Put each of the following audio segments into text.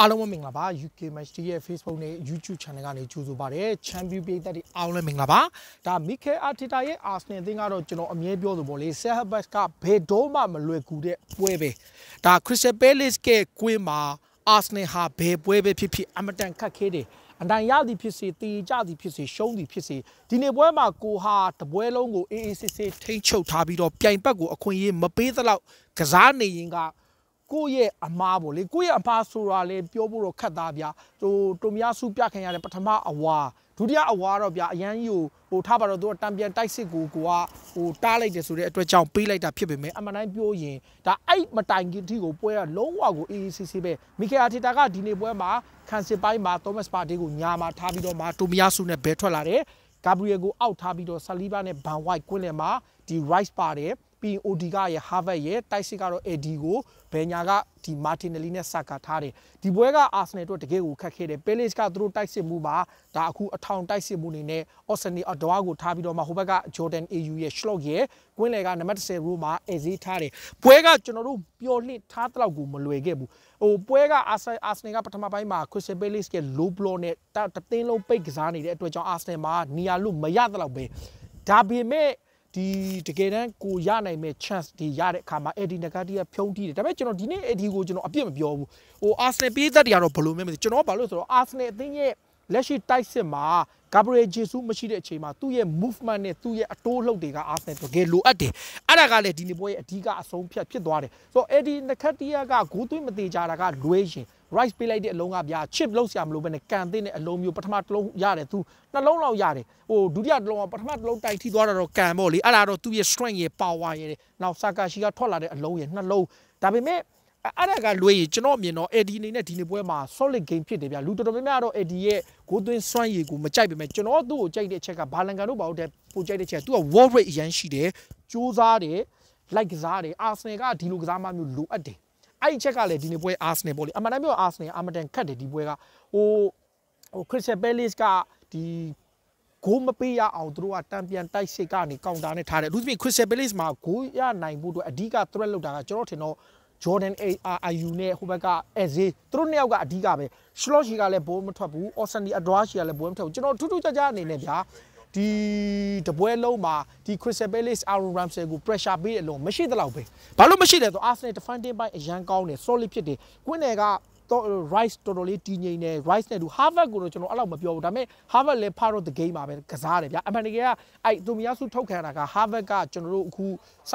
အားလုံးမင်္ဂလာပါ UK Match ရဲ့ Facebook နဲ့ YouTube Channel ကနေကြိုဆိုပါရစေ။ Champion ပြည်သက်တွေအားလုံးမင်္ဂလာပါ။ဒါ Mikel Arteta ရဲ့ Arsenal အသင်းကတော့ကျွန်တော်အမြဲပြောသလိုလေ Sahabas ကဘယ်တော့မှမလွယ်ကူတဲ့ပွဲပဲ။ဒါ Crystal Palace ကကွင်းမှာ Arsenal ဟာဘယ်ပွဲပဲဖြစ်ဖြစ်အမတန်ခက်ခဲတယ်။အတန်ရသည်ဖြစ်စေတေကြသည်ဖြစ်စေရှုံးသည်ဖြစ်စေဒီနေ့ပွဲမှာကိုဟာတပွဲလုံးကိုအေးအေးဆေးဆေးထိမ့်ချုပ်ထားပြီးတော့ပြိုင်ဘက်ကိုအခွင့်အရေးမပေးသလောက်ကစားနေရင်ကကိုယ့်ရဲ့အမားပေါ့လေကိုယ့်ရဲ့အမားဆိုတာလေပြောဖို့တော့ခက်သားဗျာဟိုတုံမြစုပြခင်ရတဲ့ပထမအဝါဒုတိယအဝါတော့ဗျာအရန်ကြီးကိုဟိုထားပါတော့သူကတံပြန်တိုက်စစ်ကိုကိုကဟိုတားလိုက်တယ်ဆိုတဲ့အတွက်ကြောင့်ပေးလိုက်တာဖြစ်ပေမဲ့အမှန်တိုင်းပြောရင်ဒါအဲ့မတိုင်ခင်အထိကိုပွဲကလုံးဝကိုအေးအေးဆေးဆေးပဲမီကယ်အာတီတာကဒီနေ့ပွဲမှာခံစစ်ပိုင်းမှာသောမတ်ပါတီကိုညာမှာထားပြီးတော့မှတုံမြစုနဲ့ဘဲထွက်လာတယ်ဂါဘရီယယ်ကိုအောက်ထားပြီးတော့ဆာလီဘာနဲ့ဘန်ဝိုက်ကွင်းလယ်မှာဒီ Rice ပါတယ်ပြီး OD ကရ Harvard ရ Tyson ကတော့ AD ကိုဘယ်ညာကဒီ Martinelli နဲ့စကထားတယ်ဒီပွဲက Arsenal အတွက်တကယ်ကိုခက်ခဲတယ် Palace ကသူတို့တိုက်စစ်မှုပါဒါအခုအထောင်တိုက်စစ်မှုနေနဲ့ Arsenal အတော်ကိုထားပြီးတော့မှဟိုဘက်က Jordan AU ရဲ့ Schlock ရဲ့ကွင်းလယ်ကနံပါတ်10 row မှာ AZ ထားတယ်ပွဲကကျွန်တော်တို့ပျော်လှင့်ထားတဲ့လောက်ကိုမလွယ်ခဲ့ဘူးဟိုပွဲက Arsenal ကပထမပိုင်းမှာ Crystal Palace ရဲ့ low blow နဲ့တသင်းလုံးပိတ်ကစားနေတဲ့အတွက်ကြောင့် Arsenal မှာနေရာလို့မရတဲ့လောက်ပဲဒါပေမဲ့ဒီတကယ်တမ်းကိုရနိုင်မဲ့ chance တွေရတဲ့အခါမှာ Eddie Nagati ကဖြုံးတီးတယ်ဒါပေမဲ့ကျွန်တော်ဒီနေ့ Eddie ကိုကျွန်တော်အပြစ်မပြောဘူးဟို Arsenal ပေးသက်တွေကတော့ဘယ်လိုမှမသိကျွန်တော်ဘာလို့ဆိုတော့ Arsenal အသင်းရဲ့လက်ရှိတိုက်စစ်မှာ Gabriel Jesus မရှိတဲ့အချိန်မှာသူ့ရဲ့ movement နဲ့သူ့ရဲ့အတိုးလှုပ်တွေက Arsenal တကယ်လိုအပ်တယ်။အဲ့ဒါကလည်းဒီနေ့ပွဲရဲ့အဓိကအဆုံးဖြတ်ဖြစ်သွားတယ်။ဆိုတော့ Eddie Nketiah ကဂိုးသွင်းမသေးကြတာကလွဲရင် rice ပေးလိုက်တဲ့အလုံးကဗျာ chip လောက်ဆရာမလို့ပဲနဲ့ကန်သေးတဲ့အလုံးမျိုးပထမတစ်လုံးရတယ်သူနှလုံးလောက်ရတယ်ဟိုဒုတိယတစ်လုံးကပထမတစ်လုံးတိုက်ထိသွားတာတော့ကန်ပေါ့လေအဲ့ဒါတော့သူ့ရဲ့ strength ရဲ့ power ရဲ့နောက်ဆာကာရှိကထွက်လာတဲ့အလုံးရဲ့နှလုံးဒါပေမဲ့အဲ့ဒါကလွေကြီးကျွန်တော်မြင်တော့ AD အနေနဲ့ဒီနေ့ပွဲမှာ solid game ဖြစ်တယ်ဗျလူတော်တော်များများတော့ AD ရဲ့ဂိုးသွင်းစွမ်းရည်ကိုမကြိုက်ပေမဲ့ကျွန်တော်သူ့ကိုကြိုက်တဲ့အချက်ကဘာလန်ကန်တို့ပါဟုတ်တယ်ပိုကြိုက်တဲ့အချက်ကသူက world rate အရန်ရှိတယ်စူးစားတယ်လိုက်ကစားတယ်အာဆင်ကဒီလိုကစားမှမျိုးလိုအပ်တယ်အဲ့ဒီချက်ကလည်းဒီနေ့ပွဲအာဆနယ်ပေါ့လေအမှန်တမ်းပြောအာဆနယ်အာမတန်ခတ်တယ်ဒီပွဲကဟိုဟိုခရစ်စတယ်ပဲလစ်ကဒီဂိုးမပေးရအောင်သူတို့ကတံပြန်တိုက်စစ်ကနေကောင်တာနဲ့ထားတယ်အထူးသဖြင့် Crystal Palace မှာဂိုးရနိုင်ဖို့အတွက်အဓိက threat လောက်တာကကျွန်တော်ထင်တော့ Jordan ARIU နဲ့ဟိုဘက်က Eze သူတို့နှစ်ယောက်ကအဓိကပဲ Slot ရှိကလည်းဘိုးမထွက်ဘူး Austin Adwashi ကလည်းဘိုးမထွက်ဘူးကျွန်တော်ထူးထူးခြားခြားအနေနဲ့ဗျာဒီတပွဲလုံးမှာဒီ Crystal Palace Aaron Ramsey ကို pressure ပေးတဲ့အလုံးမရှိသလောက်ပဲဘာလို့မရှိလဲဆို Arsenal defending ဘိုင်းအရန်ကောင်းတယ် solid ဖြစ်တယ်ကွင်းနယ်က rice တော်တော်လေးတည်ငြိမ်တယ် rice နဲ့သူ harvard ကိုတော့ကျွန်တော်အဲ့လောက်မပြောဘူးဒါပေမဲ့ harvard လည်း part of the game ပါပဲကစားတယ်ဗျအမှန်တကယ်ကအဲ့သူမရစုထုတ်ခံတာက harvard ကကျွန်တော်တို့အခု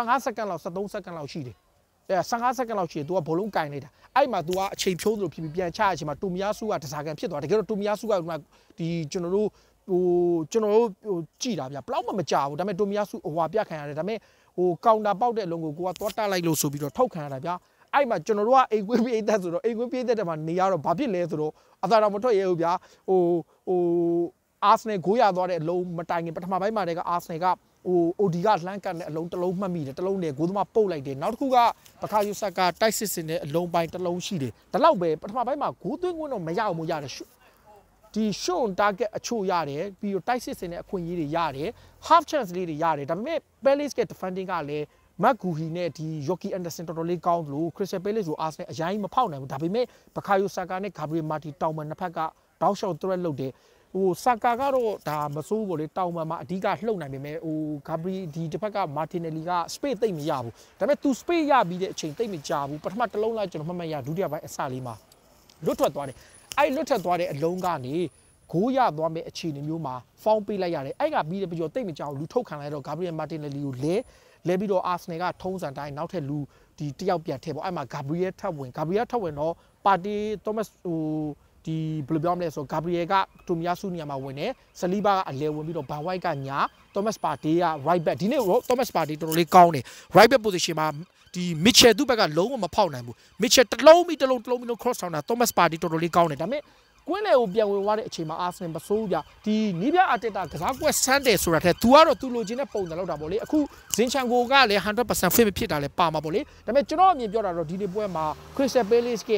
15စက္ကန့်လောက်13စက္ကန့်လောက်ရှိတယ်အဲ15စက္ကန့်လောက်ရှိတယ်။ तू ကဘောလုံးကင်နေတာ။အဲ့မှာ तू ကအချိန်ဖြိုးသလိုဖြစ်ပြီးပြန်ချအချိန်မှာတူမယာစုကဒစာကန်ဖြစ်သွား။တကယ်တော့တူမယာစုကဒီကျွန်တော်တို့ဟိုကျွန်တော်တို့ဟိုကြည်တာဗျဘလောက်မှမကြဘူးဒါပေမဲ့တိုမီယာစုဟွာပြခံရတယ်ဒါပေမဲ့ဟိုကောင်တာပေါက်တဲ့အလုံးကိုကိုကသွားတက်လိုက်လို့ဆိုပြီးတော့ထောက်ခံရတာဗျအဲ့မှာကျွန်တော်တို့ကအိမ်ကွေးပြေးသက်ဆိုတော့အိမ်ကွေးပြေးသက်တဲ့မှာနေရတော့ဘာဖြစ်လဲဆိုတော့အသာတော်မထွက်ရဘူးဗျဟိုဟိုအာဆနယ်ဂိုးရသွားတဲ့အလုံးမတိုင်ခင်ပထမပိုင်းမှာတည်းကအာဆနယ်ကဟိုအိုဒီကလှမ်းကန်တဲ့အလုံးတစ်လုံးမှတ်မိတယ်တစ်လုံးနဲ့ဂိုးသမားပုတ်လိုက်တယ်နောက်တစ်ခုကပခါယူဆက်ကတိုက်စစ်စင်တဲ့အလုံးပိုင်းတစ်လုံးရှိတယ်ဒါလောက်ပဲပထမပိုင်းမှာဂိုးသွင်းခွင့်တော့မရအောင်မရတယ်ဒီရှုံ target အချို့ရတယ်ပြီးတော့ tight စစ်စင်တဲ့အခွင့်အရေးတွေရတယ် half chance လေးတွေရတယ်ဒါပေမဲ့ Palace ရဲ့ defending ကလည်းမက်ဂူဟီနဲ့ဒီ Rocky Anderson တော်တော်လေးကောင်းလို့ Crystal Palace ကို Arsenal အရင်မဖောက်နိုင်ဘူးဒါပေမဲ့ Bakayo Saka နဲ့ Gabriel Martinez တောင်မှနှစ်ဖက်ကတောက်လျှောက် threat လုပ်တယ်ဟိုဆာကာကတော့ဒါမစိုးဘူးလေတောင်ပံမှာအဓိကလှုပ်နိုင်ပေမဲ့ဟိုဂါဘရီဒီတစ်ဖက်ကမာတင်နယ်လီက space သိမ့်မရဘူးဒါပေမဲ့ तू space ရပြီးတဲ့အချိန်သိမ့်မကြဘူးပထမတစ်လုံးလိုက်ကျွန်တော်မှတ်မှတ်ရဒုတိယပိုင်းအစလေးမှာလွတ်ထွက်သွားတယ်အဲ့လွတ်ထွက်သွားတဲ့အလုံးကနေကိုးရသွားမဲ့အခြေအနေမျိုးမှာဖောင်းပေးလိုက်ရတယ်အဲ့ကပြီးတဲ့ပကျော်တိတ်မကြောက်လူထုတ်ခံလိုက်တော့ဂါဘရီယယ်မာတင်နယ်လီကိုလဲလဲပြီးတော့အာဆင်နယ်ကထုံးစံတိုင်းနောက်ထပ်လူဒီတယောက်ပြန်ထည့်ပေါ့အဲ့မှာဂါဘရီယယ်ထပ်ဝင်ဂါဘရီယယ်ထပ်ဝင်တော့ပါတီသောမတ်ဟိုဒီဘယ်လိုပြောမလဲဆိုတော့ဂါဘရီယယ်ကတိုမီယာဆူနေရာမှာဝင်တယ်ဆလီဘာကအလဲဝင်ပြီးတော့ဘန်ဝိုက်ကညာသောမတ်ပါတီက right back ဒီနေ့သောမတ်ပါတီတော်တော်လေးကောင်းတယ် right back position မှာဒီမစ်ချယ်သူ့ဘက်ကလုံးဝမဖောက်နိုင်ဘူးမစ်ချယ်တလုံးပြီးတလုံးတလုံးပြီးလုံး cross down တာ Thomas Partey တော်တော်လေးကောင်းတယ်ဒါပေမဲ့ကွင်းလေကိုပြန်ဝင်သွားတဲ့အချိန်မှာအာဆင်နယ်မဆိုးပြဒီနီးပြအတက်တာကစားကွက်ဆန်းတယ်ဆိုတာထက် तू ကတော့ तू လိုချင်တဲ့ပုံစံလောက်တာပေါ့လေအခုဇင်ချန်ကိုကလည်း100% fit ဖြစ်တာလည်းပါမှာပေါ့လေဒါပေမဲ့ကျွန်တော်အမြင်ပြောတာတော့ဒီဒီပွဲမှာ Crystal Palace က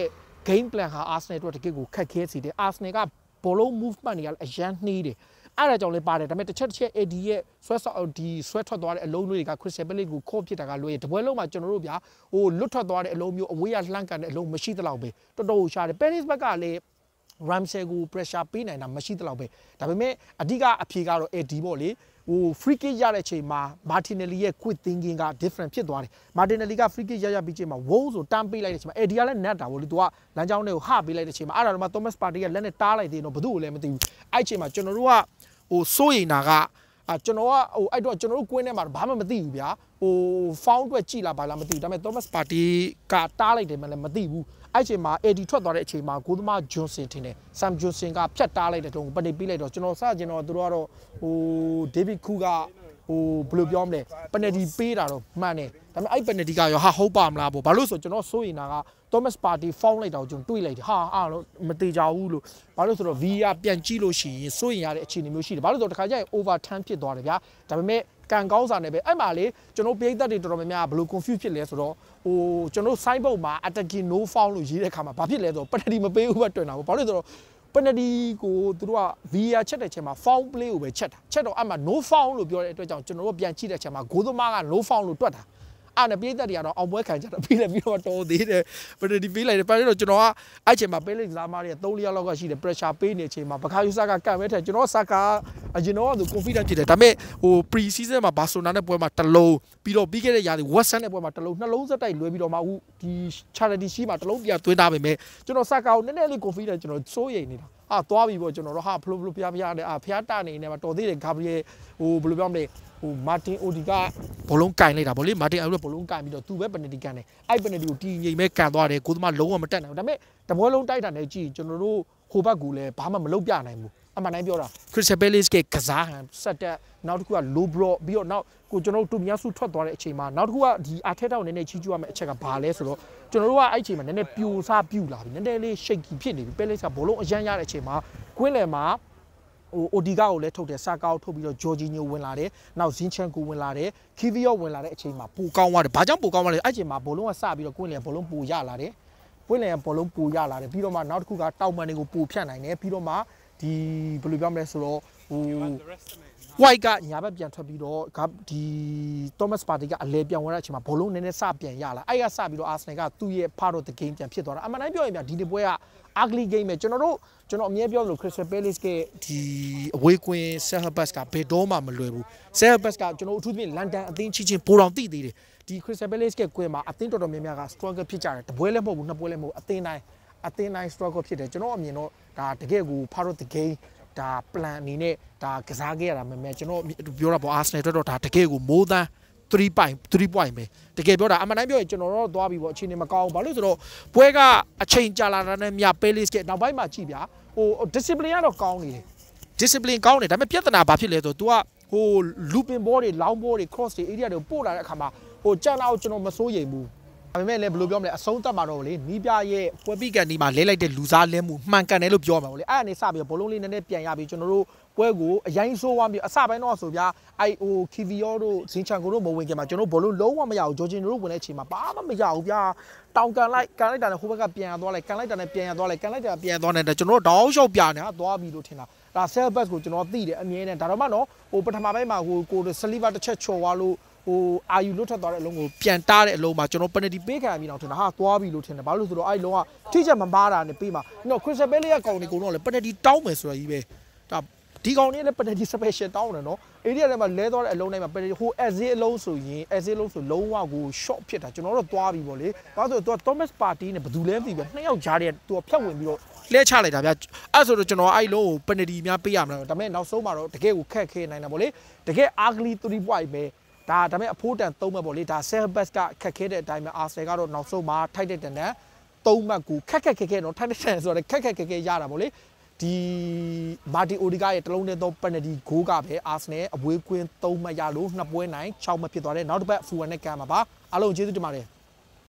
game plan ဟာအာဆင်နယ်အတွက်တကယ့်ကိုခက်ခဲစေတယ်အာဆင်နယ်ကဘောလုံး movement တွေကလည်းအရန်နှီးတယ်အဲ့ဒါကြောင့်လည်းပါတယ်ဒါပေမဲ့တစ်ချက်တစ်ချက် AD ရဲ့ဆွဲဆော့ဒီဆွဲထွက်သွားတဲ့အလုံးတွေက Crystal Palace ကိုခုတ်ပစ်တာကလွဲရင်တပွဲလုံးမှာကျွန်တော်တို့ဗျာဟိုလွတ်ထွက်သွားတဲ့အလုံးမျိုးအဝေးရလှမ်းကန်တဲ့အလုံးမရှိသလောက်ပဲတော်တော်ရှာတယ် Paris ဘက်ကလည်း Ramsey ကို pressure ပေးနိုင်တာမရှိသလောက်ပဲဒါပေမဲ့အဓိကအဖြေကတော့ AD ပေါ့လေဟို free kick ရတဲ့အချိန်မှာ Martinelli ရဲ့ quick thinking က different ဖြစ်သွားတယ် Martinelli က free kick ရရပြီးချိန်မှာ wow ဆိုတန်းပေးလိုက်တဲ့အချိန်မှာ AD ကလည်းနတ်တာပေါ့လေသူကလမ်းကြောင်းတွေကိုဟပေးလိုက်တဲ့အချိန်မှာအဲ့ဒါတော့မှ Thomas Partey ကလက်နဲ့တားလိုက်သေးတယ်တော့ဘသူ့ကိုလည်းမသိဘူးအဲ့အချိန်မှာကျွန်တော်တို့ကဟိုစိုးရိမ်တာကအာကျွန်တော်ကဟိုအဲ့တော့ကျွန်တော်တို့ကွင်းထဲမှာဘာမှမသိဘူးဗျာဟိုဖောင်းအတွက်ကြည်လာပါလားမသိဘူးဒါပေမဲ့ Thomas Party ကတားလိုက်တယ်မှလည်းမသိဘူးအဲ့ချိန်မှာ AD ထွက်သွားတဲ့အချိန်မှာဂိုးသမား Johnson ထင်တယ် Sam Johnson ကဖြတ်တားလိုက်တဲ့တုန်းကိုပတိပေးလိုက်တော့ကျွန်တော်စကျွန်တော်တို့ကတော့ဟို David Khu ကဟိုဘယ်လိုပြောမလဲပယ်နယ်တီပေးတာတော့မှန်တယ်ဒါပေမဲ့အဲ့ပယ်နယ်တီကရောဟာဟုတ်ပါမလားပေါ့ဘာလို့ဆိုကျွန်တော်စိုးရင်တာက Thomas Party ဖောင်းလိုက်တော့ကျွန်တော်တွေးလိုက်တယ်ဟာအာလို့မသေးကြဘူးလို့ဘာလို့ဆိုတော့ VR ပြန်ကြည့်လို့ရှိရင်စိုးရင်ရတဲ့အခြေအနေမျိုးရှိတယ်ဘာလို့ဆိုတော့တခါကျရင် over time ဖြစ်သွားတယ်ဗျာဒါပေမဲ့ကံကောင်းစာနဲ့ပဲအဲ့မှာလေကျွန်တော်ပြိသက်တွေတော်တော်များများဘလို့ confuse ဖြစ်လဲဆိုတော့ဟိုကျွန်တော် site ဘုတ်မှာ attacking no foul လို့ရေးတဲ့ခါမှာဘာဖြစ်လဲဆိုတော့ penalty မပေးဘူးပဲတွင်တာဘာလို့ဆိုတော့ penalty ကိုသူတို့က VR ချက်တဲ့ချိန်မှာ foul play ကိုပဲချက်တာချက်တော့အဲ့မှာ no foul လို့ပြောတဲ့အတွက်ကြောင့်ကျွန်တော်တို့ပြန်ကြည့်တဲ့ချိန်မှာဂိုးသမားက no foul လို့တွက်တာအဲ့နဲ့ပြိသက်တွေကတော့အောင်ပွဲခံကြတော့ပြီးလဲပြီးတော့တော်သေးတယ်ပယ်နယ်တီပေးလိုက်တယ်ပယ်နယ်တော့ကျွန်တော်ကအဲ့ချိန်မှာပေးလိုက်ကစားမတွေ3လယောက်လောက်ကရှိတယ် pressure ပေးနေချိန်မှာဘကာယူဆာကကန့်ပဲထက်ကျွန်တော်ဆာကအရင်တော့သူ confident ဖြစ်တယ်ဒါပေမဲ့ဟို pre season မှာ Barcelona နဲ့ပွဲမှာတစ်လုံးပြီးတော့ပြီးခဲ့တဲ့ရာသီ West Ham နဲ့ပွဲမှာတစ်လုံးနှလုံးဆက်တိုက်လွဲပြီးတော့မှအခုဒီ charity ရှိမှာတစ်လုံးပြန်သွင်းထားပေမဲ့ကျွန်တော်ဆာကကိုနည်းနည်းလေး confident ကျွန်တော်စိုးရိမ်နေတာအာသွားပြီပေါ့ကျွန်တော်တို့ဟာဖလိုဖလိုဖျားဖျားတယ်အာဖျားတနေနေမှာတော်သေးတယ်ဂါဘရီယယ်ဟိုဘယ်လိုပြောမလဲဟိုမာတင်အိုဒီကဘောလုံးကင်လိုက်တာဗောလေမာတင်အိုဒီကဘောလုံးကင်ပြီးတော့သူပဲပနယ်တီကန်တယ်အဲ့ပနယ်တီကိုတီငိမ့်ပဲကန်သွားတယ်ကိုသမားလုံးဝမတက်နိုင်ဘူးဒါပေမဲ့တပွဲလုံးတိုက်တာနဲ့ကြည့်ကျွန်တော်တို့ဟိုဘက်ကလည်းဘာမှမလုပ်ပြနိုင်ဘူးအမှန်တိုင်းပြောတာခရစ်စပယ်လစ်ကကစားဟန်ဆက်တက်နောက်တစ်ခုကလိုဘရော့ပြီးတော့နောက်ကိုကျွန်တော်တို့တူမြတ်စုထွက်သွားတဲ့အချိန်မှာနောက်တစ်ခုကဒီအာထဲတောက်နည်းနည်းချီးကျူးရမယ့်အချက်ကဘာလဲဆိုတော့ကျွန်တော်တို့ကအဲ့အချိန်မှာနည်းနည်းပြိုစားပြူလာပြီနည်းနည်းလေးရှိတ်ကြီးဖြစ်နေပြီပယ်လစ်ကဘောလုံးအရန်ရတဲ့အချိန်မှာကွင်းလယ်မှာဟိုအိုဒီကာကိုလည်းထုတ်တယ်ဆာကာကိုထုတ်ပြီးတော့ဂျော်ဂျီညိုဝင်လာတယ်နောက်ဇင်းချန်ကိုဝင်လာတယ်ခီဗီယောဝင်လာတဲ့အချိန်မှာပူကောင်းသွားတယ်ဘာကြောင့်ပူကောင်းသွားလဲအဲ့အချိန်မှာဘောလုံးကစပြီးတော့ကွင်းလယ်ဘောလုံးပူရလာတယ်ပွင့်လင်ဘောလုံးပူရလာတယ်ပြီးတော့မှနောက်တစ်ခုကတောက်မန်တွေကိုပူဖြန့်နိုင်တယ်ပြီးတော့မှဒီဘယ်လိုပြောမလဲဆိုတော့ဟို white ကညာဘက်ပြန်ထွက်ပြီးတော့ဒီ Thomas Partey ကအလဲပြန်ဝင်တဲ့အချိန်မှာဘောလုံးနည်းနည်းစပြန်ရလာအဲ့ကစပြီးတော့ Arsenal ကသူ့ရဲ့ part of the game ပြန်ဖြစ်သွားတာအမှန်တိုင်းပြောရင်ဗျာဒီဒီပွဲက ugly game ပဲကျွန်တော်တို့ကျွန်တော်အမြဲပြောလို့ Crystal Palace ကဒီ away queen Sahab Bus ကဘယ်တော့မှမလွယ်ဘူး Sahab Bus ကကျွန်တော်အထူးသဖြင့် London အသင်းချင်းချင်းပိုတော်တိသေးတယ်ဒီ Crystal Palace ကကွင်းမှာအသင်းတော်တော်များများက struggle ဖြစ်ကြတယ်တပွဲလည်းမဟုတ်ဘူးနှစ်ပွဲလည်းမဟုတ်အသင်းတိုင်းအသင်းတိုင်း struggle ဖြစ်တယ်ကျွန်တော်အမြင်တော့ဒါတကယ်ကို part of the game ဒါ plan အနေနဲ့ဒါကစားခဲ့ရတာမှန်မှန်ကျွန်တော်ပြောတာပေါ့ Arsenal အတွက်တော့ဒါတကယ်ကို more than 3 point 3 point ပဲတကယ်ပြောတာအမှန်တိုင်းပြောရင်ကျွန်တော်တော့သွားပြီပေါ့အချိန်နေမကောင်းဘာလို့ဆိုတော့ပွဲကအချိန်ကြာလာတာနဲ့မြ Palace ကနောက်ပိုင်းမှာကြည့်ဗျာဟို discipline ကတော့ကောင်းနေတယ် discipline ကောင်းတယ်ဒါပေမဲ့ပြဿနာဘာဖြစ်လဲဆိုတော့ तू ကဟို looping ball တွေ long ball တွေ cross တွေ area တွေပို့လာတဲ့အခါမှာဟိုကြံ့တော့ကျွန်တော်မစိုးရိမ်ဘူးဒါပေမဲ့လည်းဘယ်လိုပြောမလဲအဆုံးသတ်မှာတော့လေနီးပြရဲ့ပွဲပြီးကန်ဒီမှာလဲလိုက်တဲ့လူစားလဲမှုမှန်ကန်တယ်လို့ပြောမှာပေါ့လေအဲ့အနေစပြီးဘလုံးလေးနည်းနည်းပြန်ရပြီးကျွန်တော်တို့ပွဲကိုအရင်ဆိုးဝါးပြီးအစပိုင်းတော့ဆိုပြအိုင်အိုခီဗီယောတို့ဇင်ချန်ကိုတို့မဝင်ခင်မှာကျွန်တော်ဘလုံးလုံးဝမရဘူးဂျော်ဂျင်တို့ဝင်တဲ့အချိန်မှာဘာမှမရဘူးဗျာတောင်ကန်လိုက်ကန်လိုက်တာနဲ့ဟိုဘက်ကပြန်ရသွားလိုက်ကန်လိုက်တာနဲ့ပြန်ရသွားလိုက်ကန်လိုက်တာပြန်ရသွားနေတာကျွန်တော်တို့တောင်းလျှောက်ပြနေတာသွားပြီလို့ထင်တာဒါ cell bus ကိုကျွန်တော်သိတယ်အမြဲတမ်းဒါတော့မှတော့ဟိုပထမပိုင်းမှာဟိုကိုဆလီဗာတစ်ချက်ချော်သွားလို့ဟိုအာယူလွတ်ထွက်သွားတဲ့အလုံးကိုပြန်တားတဲ့အလုံးမှာကျွန်တော်ပနတီပေးခံရမိတော့ထင်တာဟာသွားပြီလို့ထင်တယ်ဘာလို့ဆိုတော့အဲ့လုံးကထိချက်မမားတာနဲ့ပြီးမှာနော်ခရစ်စပယ်လေးကကောင်နေကုန်တော့လေပနတီတောင်းမယ်ဆိုရကြီးပဲဒါဒီကောင်လေးလည်းပနတီ special တောင်းတယ်နော်အေရီယာထဲမှာလဲသွားတဲ့အလုံးတိုင်းမှာပနတီဟို SC အလုံးဆိုရင် SC အလုံးဆိုလုံးဝကို short ဖြစ်တာကျွန်တော်တို့သွားပြီပေါ့လေဘာလို့ဆိုတော့ Thomas Party နဲ့ဘယ်သူလဲမသိဘူးနှစ်ယောက်ကြားတည်းသူကဖြတ်ဝင်ပြီးတော့လဲချလိုက်တာဗျအဲ့ဆိုတော့ကျွန်တော်အဲ့လုံးကိုပနတီများပေးရမှာတော့ဒါပေမဲ့နောက်ဆုံးမှာတော့တကယ်ကိုခက်ခဲနိုင်တာပေါ့လေတကယ် ugly 3 point ပဲဒါဒါပေမဲ့အဖိုးတန်သုံးမှတ်ပေါ့လေဒါ self best ကခက်ခဲတဲ့အတိုင်းပဲ Arsenal ကတော့နောက်ဆုံးမှာထိုက်တဲ့တန်တန်သုံးမှတ်ကိုခက်ခက်ခက်ခဲတော့ထိုက်တဲ့တန်ဆိုတော့ခက်ခက်ခက်ခဲရတာပေါ့လေဒီမာတီအိုဒီကာရဲ့တလုံးနဲ့သောပယ်နတီဂိုးကပဲအာဆင်နယ်အဝေးကွင်းသုံးမှတ်ရလို့နှစ်ပွဲနိုင်6မှတ်ဖြစ်သွားတယ်နောက်တစ်ပတ်ဖူဝါနဲ့ကန်မှာပါအားလုံးကျေးဇူးတင်ပါတယ်